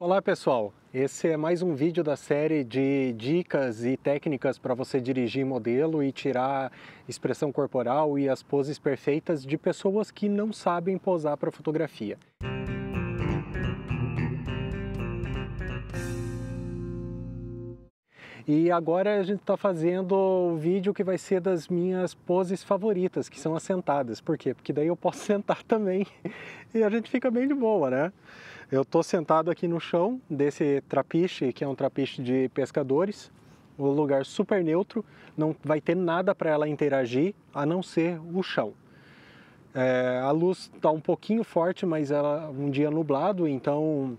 Olá pessoal, esse é mais um vídeo da série de dicas e técnicas para você dirigir modelo e tirar expressão corporal e as poses perfeitas de pessoas que não sabem posar para fotografia. E agora a gente está fazendo o vídeo que vai ser das minhas poses favoritas, que são as sentadas. Por quê? Porque daí eu posso sentar também e a gente fica bem de boa, né? Eu estou sentado aqui no chão desse trapiche, que é um trapiche de pescadores, um lugar super neutro, não vai ter nada para ela interagir a não ser o chão. É, a luz está um pouquinho forte, mas ela um dia nublado, então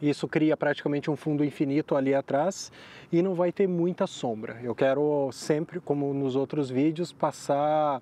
isso cria praticamente um fundo infinito ali atrás e não vai ter muita sombra. Eu quero sempre, como nos outros vídeos, passar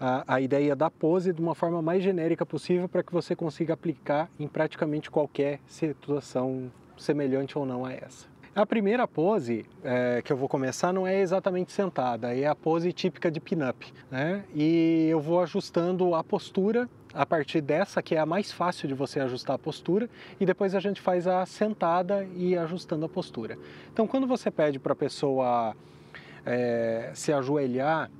a, a ideia da pose de uma forma mais genérica possível para que você consiga aplicar em praticamente qualquer situação semelhante ou não a essa. A primeira pose é, que eu vou começar não é exatamente sentada, é a pose típica de pin-up, né? E eu vou ajustando a postura a partir dessa, que é a mais fácil de você ajustar a postura, e depois a gente faz a sentada e ajustando a postura. Então, quando você pede para a pessoa é, se ajoelhar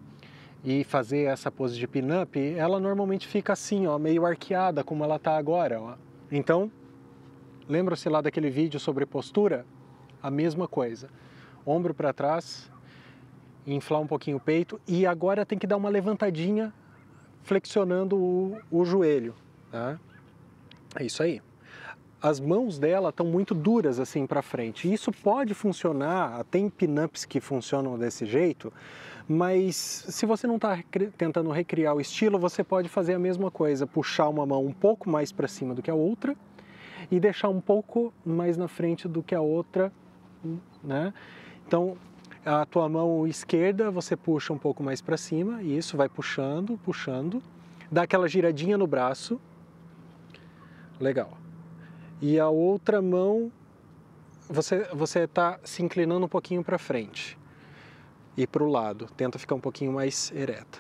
e fazer essa pose de pin-up, ela normalmente fica assim, ó, meio arqueada como ela está agora. Ó. Então, lembra-se lá daquele vídeo sobre postura? A mesma coisa. Ombro para trás, inflar um pouquinho o peito e agora tem que dar uma levantadinha flexionando o, o joelho. Tá? É isso aí. As mãos dela estão muito duras assim para frente. Isso pode funcionar, tem pin-ups que funcionam desse jeito, mas se você não está recri tentando recriar o estilo, você pode fazer a mesma coisa, puxar uma mão um pouco mais para cima do que a outra e deixar um pouco mais na frente do que a outra, né? Então, a tua mão esquerda você puxa um pouco mais para cima e isso vai puxando, puxando, dá aquela giradinha no braço. Legal. E a outra mão você você está se inclinando um pouquinho para frente e para o lado. Tenta ficar um pouquinho mais ereta.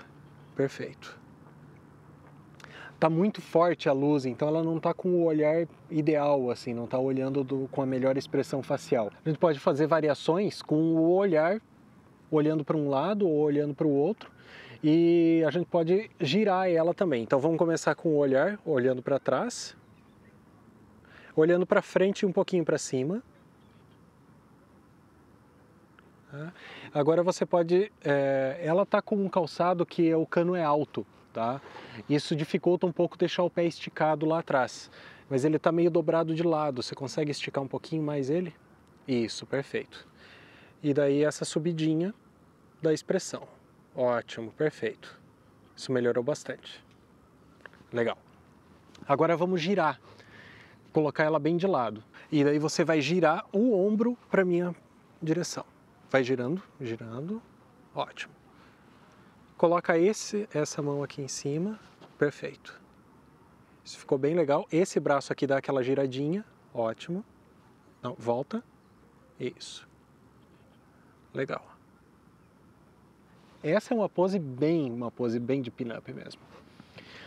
Perfeito. Tá muito forte a luz, então ela não tá com o olhar ideal, assim, não tá olhando do, com a melhor expressão facial. A gente pode fazer variações com o olhar olhando para um lado ou olhando para o outro e a gente pode girar ela também. Então vamos começar com o olhar olhando para trás, olhando para frente um pouquinho para cima. Tá? Agora você pode. É, ela tá com um calçado que o cano é alto, tá? Isso dificulta um pouco deixar o pé esticado lá atrás. Mas ele tá meio dobrado de lado. Você consegue esticar um pouquinho mais ele? Isso, perfeito. E daí essa subidinha da expressão. Ótimo, perfeito. Isso melhorou bastante. Legal. Agora vamos girar. Colocar ela bem de lado. E daí você vai girar o ombro para minha direção. Vai girando, girando. Ótimo. Coloca esse, essa mão aqui em cima. Perfeito. Isso ficou bem legal. Esse braço aqui dá aquela giradinha. Ótimo. Não, volta. Isso. Legal. Essa é uma pose bem, uma pose bem de pin-up mesmo.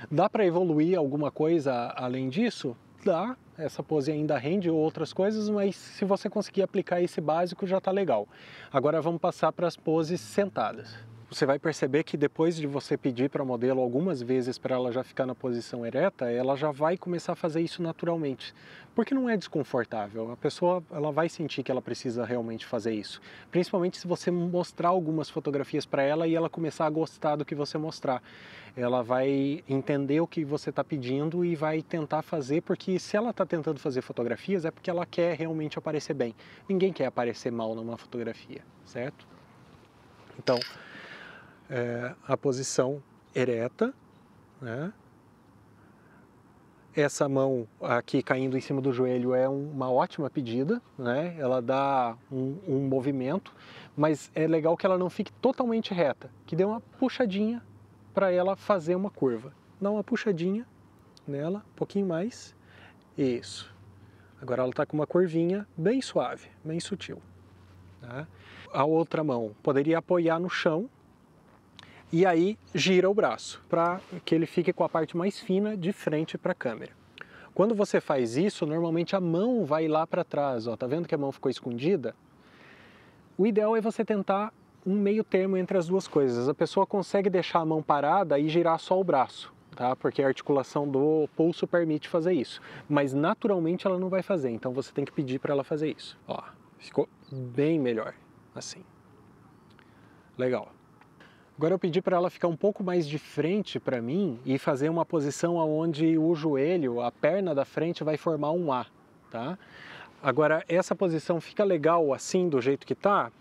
Dá para evoluir alguma coisa além disso? Dá, essa pose ainda rende outras coisas, mas se você conseguir aplicar esse básico já está legal. Agora vamos passar para as poses sentadas você vai perceber que depois de você pedir para a modelo algumas vezes para ela já ficar na posição ereta, ela já vai começar a fazer isso naturalmente, porque não é desconfortável. A pessoa ela vai sentir que ela precisa realmente fazer isso, principalmente se você mostrar algumas fotografias para ela e ela começar a gostar do que você mostrar. Ela vai entender o que você está pedindo e vai tentar fazer, porque se ela está tentando fazer fotografias é porque ela quer realmente aparecer bem. Ninguém quer aparecer mal numa fotografia, certo? Então, é, a posição ereta, né? Essa mão aqui caindo em cima do joelho é uma ótima pedida, né? Ela dá um, um movimento, mas é legal que ela não fique totalmente reta, que dê uma puxadinha para ela fazer uma curva. Dá uma puxadinha nela, um pouquinho mais. Isso. Agora ela está com uma curvinha bem suave, bem sutil. Né? A outra mão poderia apoiar no chão, e aí gira o braço para que ele fique com a parte mais fina de frente para a câmera. Quando você faz isso, normalmente a mão vai lá para trás, ó, tá vendo que a mão ficou escondida? O ideal é você tentar um meio termo entre as duas coisas. A pessoa consegue deixar a mão parada e girar só o braço, tá? Porque a articulação do pulso permite fazer isso, mas naturalmente ela não vai fazer, então você tem que pedir para ela fazer isso. Ó, ficou bem melhor assim. Legal. Agora eu pedi para ela ficar um pouco mais de frente para mim e fazer uma posição onde o joelho, a perna da frente vai formar um A, tá? Agora essa posição fica legal assim do jeito que tá?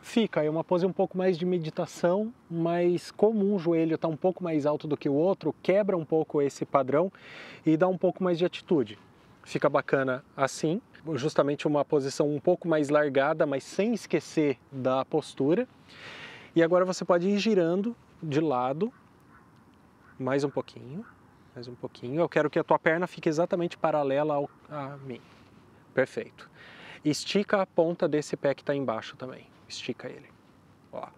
Fica, é uma pose um pouco mais de meditação, mas como um joelho está um pouco mais alto do que o outro, quebra um pouco esse padrão e dá um pouco mais de atitude. Fica bacana assim, justamente uma posição um pouco mais largada, mas sem esquecer da postura. E agora você pode ir girando de lado, mais um pouquinho, mais um pouquinho. Eu quero que a tua perna fique exatamente paralela ao, a mim. Perfeito. Estica a ponta desse pé que está embaixo também. Estica ele. Ó.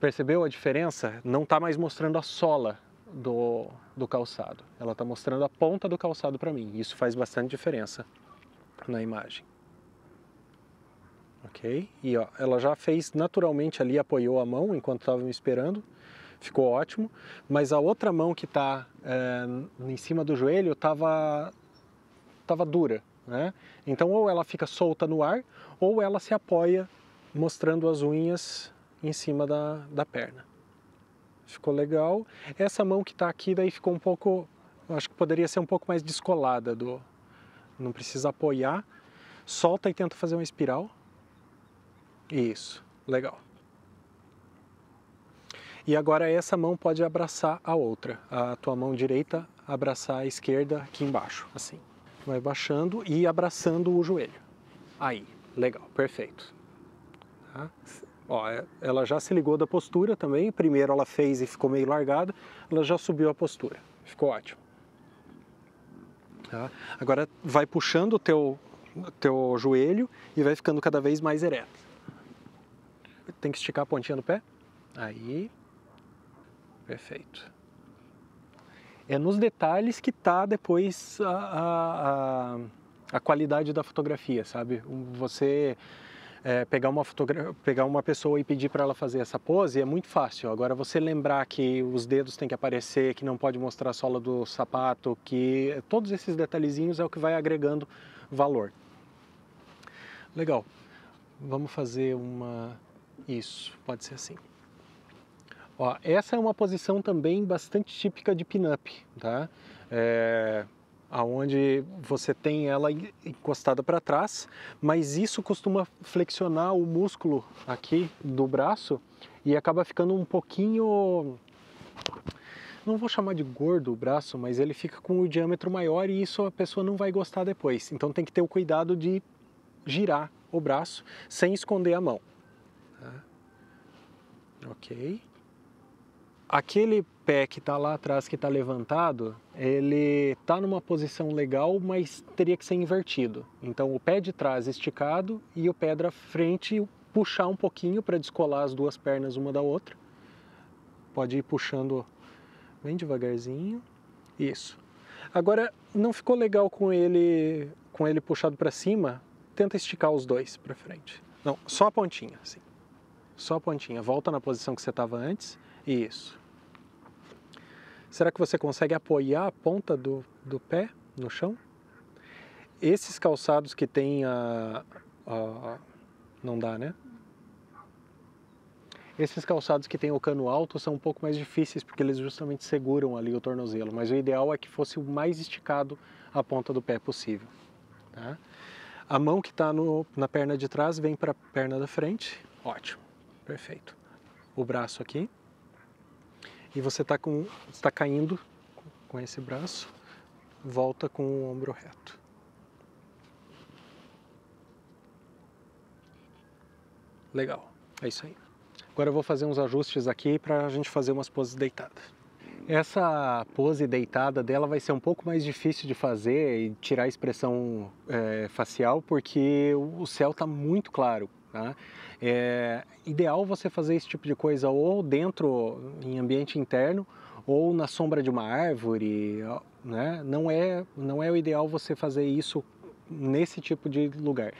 Percebeu a diferença? Não está mais mostrando a sola do, do calçado. Ela está mostrando a ponta do calçado para mim. Isso faz bastante diferença na imagem. Ok? E ó, ela já fez naturalmente ali, apoiou a mão enquanto estava me esperando. Ficou ótimo. Mas a outra mão que está é, eh, em cima do joelho estava tava dura. Né? Então ou ela fica solta no ar ou ela se apoia mostrando as unhas em cima da, da perna. Ficou legal. Essa mão que está aqui daí ficou um pouco, acho que poderia ser um pouco mais descolada do, não precisa apoiar. Solta e tenta fazer uma espiral. Isso, legal. E agora essa mão pode abraçar a outra, a tua mão direita abraçar a esquerda aqui embaixo, assim. Vai baixando e abraçando o joelho. Aí, legal, perfeito. Tá? Ó, é, ela já se ligou da postura também. Primeiro ela fez e ficou meio largada, ela já subiu a postura. Ficou ótimo. Tá? Agora vai puxando o teu, teu joelho e vai ficando cada vez mais ereto tem que esticar a pontinha do pé. Aí, perfeito. É nos detalhes que tá depois a, a, a, a qualidade da fotografia, sabe? Você é, pegar, uma fotogra... pegar uma pessoa e pedir para ela fazer essa pose é muito fácil. Agora, você lembrar que os dedos têm que aparecer, que não pode mostrar a sola do sapato, que todos esses detalhezinhos é o que vai agregando valor. Legal. Vamos fazer uma isso, pode ser assim. Ó, essa é uma posição também bastante típica de pin-up, tá? É, aonde você tem ela encostada para trás, mas isso costuma flexionar o músculo aqui do braço e acaba ficando um pouquinho não vou chamar de gordo o braço, mas ele fica com o diâmetro maior e isso a pessoa não vai gostar depois. Então tem que ter o cuidado de girar o braço sem esconder a mão ok? Aquele pé que está lá atrás, que está levantado, ele está numa posição legal, mas teria que ser invertido. Então, o pé de trás esticado e o pé da frente puxar um pouquinho para descolar as duas pernas uma da outra. Pode ir puxando bem devagarzinho. Isso. Agora, não ficou legal com ele com ele puxado para cima? Tenta esticar os dois para frente. Não, só a pontinha, assim. Só a pontinha. Volta na posição que você estava antes. Isso. Será que você consegue apoiar a ponta do, do pé no chão? Esses calçados que tem a, a. Não dá, né? Esses calçados que tem o cano alto são um pouco mais difíceis porque eles justamente seguram ali o tornozelo, mas o ideal é que fosse o mais esticado a ponta do pé possível. Tá? A mão que está na perna de trás vem para a perna da frente, ótimo. Perfeito. O braço aqui. E você está tá caindo com esse braço. Volta com o ombro reto. Legal. É isso aí. Agora eu vou fazer uns ajustes aqui para a gente fazer umas poses deitadas. Essa pose deitada dela vai ser um pouco mais difícil de fazer e tirar a expressão é, facial porque o céu está muito claro. Tá? É ideal você fazer esse tipo de coisa ou dentro, em ambiente interno, ou na sombra de uma árvore. Né? Não, é, não é o ideal você fazer isso nesse tipo de lugar.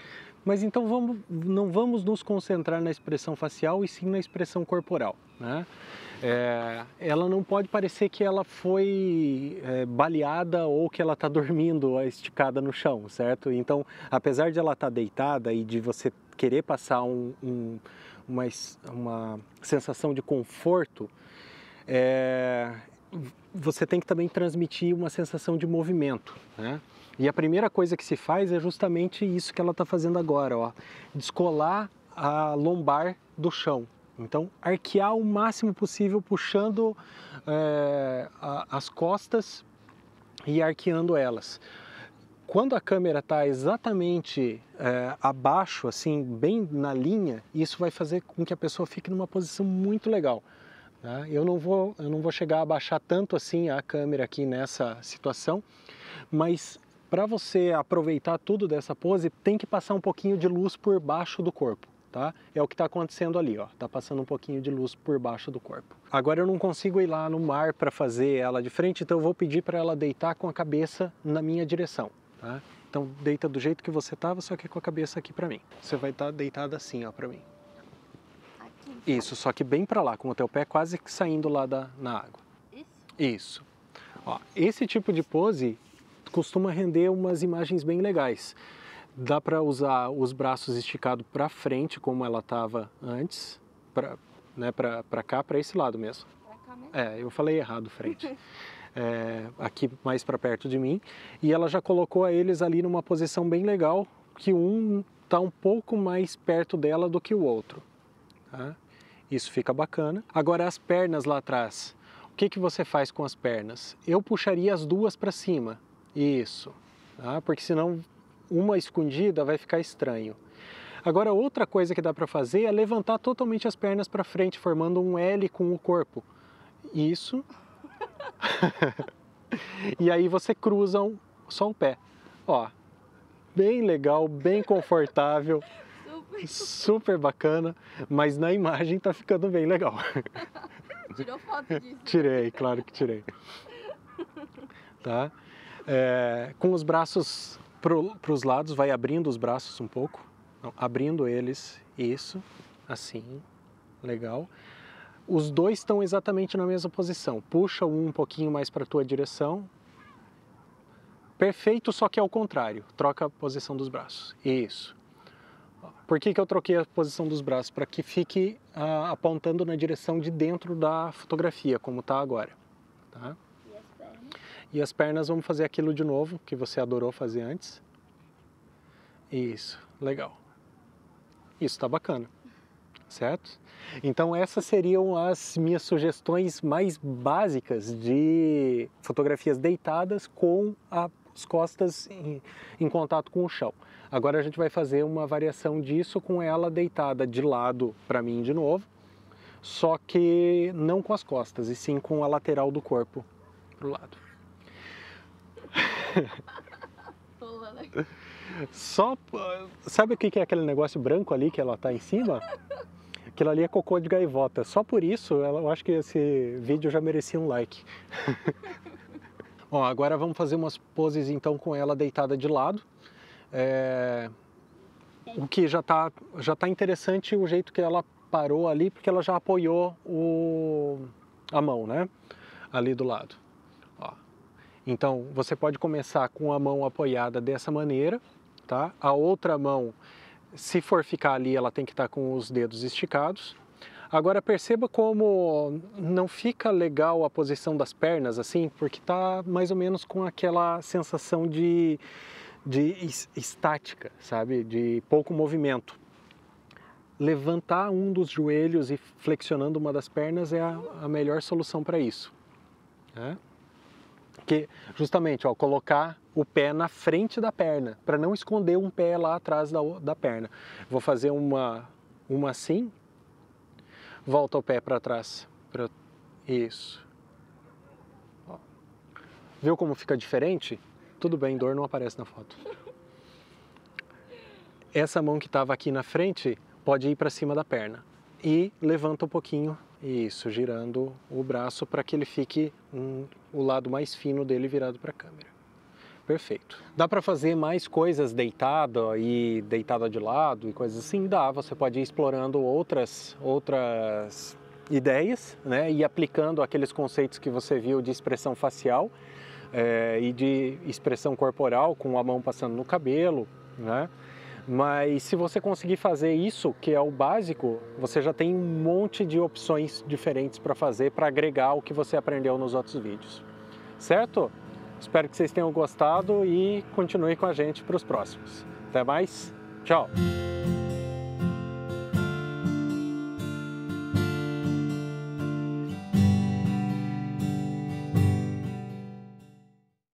Mas então vamos, não vamos nos concentrar na expressão facial e sim na expressão corporal. Né? É, ela não pode parecer que ela foi é, baleada ou que ela está dormindo esticada no chão, certo? Então, apesar de ela estar tá deitada e de você querer passar um, um, uma, uma, sensação de conforto, é, você tem que também transmitir uma sensação de movimento, né? E a primeira coisa que se faz é justamente isso que ela está fazendo agora, ó, descolar a lombar do chão, então, arquear o máximo possível, puxando é, a, as costas e arqueando elas. Quando a câmera está exatamente é, abaixo, assim, bem na linha, isso vai fazer com que a pessoa fique numa posição muito legal. Né? Eu, não vou, eu não vou chegar a baixar tanto assim a câmera aqui nessa situação, mas para você aproveitar tudo dessa pose, tem que passar um pouquinho de luz por baixo do corpo tá? É o que está acontecendo ali, ó. Tá passando um pouquinho de luz por baixo do corpo. Agora eu não consigo ir lá no mar para fazer ela de frente, então eu vou pedir para ela deitar com a cabeça na minha direção, tá? Então deita do jeito que você estava, só que com a cabeça aqui para mim. Você vai estar tá deitada assim, ó, para mim. Aqui. Isso, só que bem para lá, com o teu pé quase que saindo lá da, na água. Isso. Isso. Ó, esse tipo de pose costuma render umas imagens bem legais. Dá para usar os braços esticados para frente, como ela estava antes, para né, para cá, para esse lado mesmo. Pra cá mesmo? É, eu falei errado frente. é, aqui mais para perto de mim. E ela já colocou a eles ali numa posição bem legal, que um está um pouco mais perto dela do que o outro. Tá? Isso fica bacana. Agora as pernas lá atrás. O que, que você faz com as pernas? Eu puxaria as duas para cima. Isso. Tá? Porque senão uma escondida vai ficar estranho. Agora, outra coisa que dá para fazer é levantar totalmente as pernas para frente, formando um L com o corpo. Isso. e aí você cruza um, só o pé. Ó, bem legal, bem confortável, super, super bacana, mas na imagem tá ficando bem legal. Tirou foto disso? Né? Tirei, claro que tirei. Tá? É, com os braços para os lados, vai abrindo os braços um pouco, então, abrindo eles, isso, assim, legal. Os dois estão exatamente na mesma posição, puxa um um pouquinho mais para a tua direção, perfeito, só que é contrário, troca a posição dos braços, isso. Por que, que eu troquei a posição dos braços? Para que fique ah, apontando na direção de dentro da fotografia, como está agora. Tá? E as pernas vamos fazer aquilo de novo que você adorou fazer antes. Isso, legal. Isso tá bacana, certo? Então essas seriam as minhas sugestões mais básicas de fotografias deitadas com as costas em, em contato com o chão. Agora a gente vai fazer uma variação disso com ela deitada de lado para mim de novo, só que não com as costas, e sim com a lateral do corpo para o lado. Só. Sabe o que é aquele negócio branco ali que ela tá em cima? Aquilo ali é cocô de gaivota. Só por isso eu acho que esse vídeo já merecia um like. Bom, agora vamos fazer umas poses então com ela deitada de lado. É... O que já tá, já tá interessante o jeito que ela parou ali, porque ela já apoiou o... a mão, né? Ali do lado. Então, você pode começar com a mão apoiada dessa maneira, tá? A outra mão, se for ficar ali, ela tem que estar tá com os dedos esticados. Agora perceba como não fica legal a posição das pernas assim, porque tá mais ou menos com aquela sensação de, de estática, sabe? De pouco movimento. Levantar um dos joelhos e flexionando uma das pernas é a, a melhor solução para isso. Né? que justamente ó, colocar o pé na frente da perna, para não esconder um pé lá atrás da, da perna. Vou fazer uma, uma assim, volta o pé para trás. Pra... Isso. Ó. Viu como fica diferente? Tudo bem, dor não aparece na foto. Essa mão que estava aqui na frente pode ir para cima da perna e levanta um pouquinho isso, girando o braço para que ele fique um, o lado mais fino dele virado para a câmera. Perfeito. Dá para fazer mais coisas deitada e deitada de lado e coisas assim? Dá, você pode ir explorando outras, outras ideias né? e aplicando aqueles conceitos que você viu de expressão facial é, e de expressão corporal, com a mão passando no cabelo, né? Mas se você conseguir fazer isso, que é o básico, você já tem um monte de opções diferentes para fazer para agregar o que você aprendeu nos outros vídeos. Certo? Espero que vocês tenham gostado e continue com a gente para os próximos. Até mais, tchau!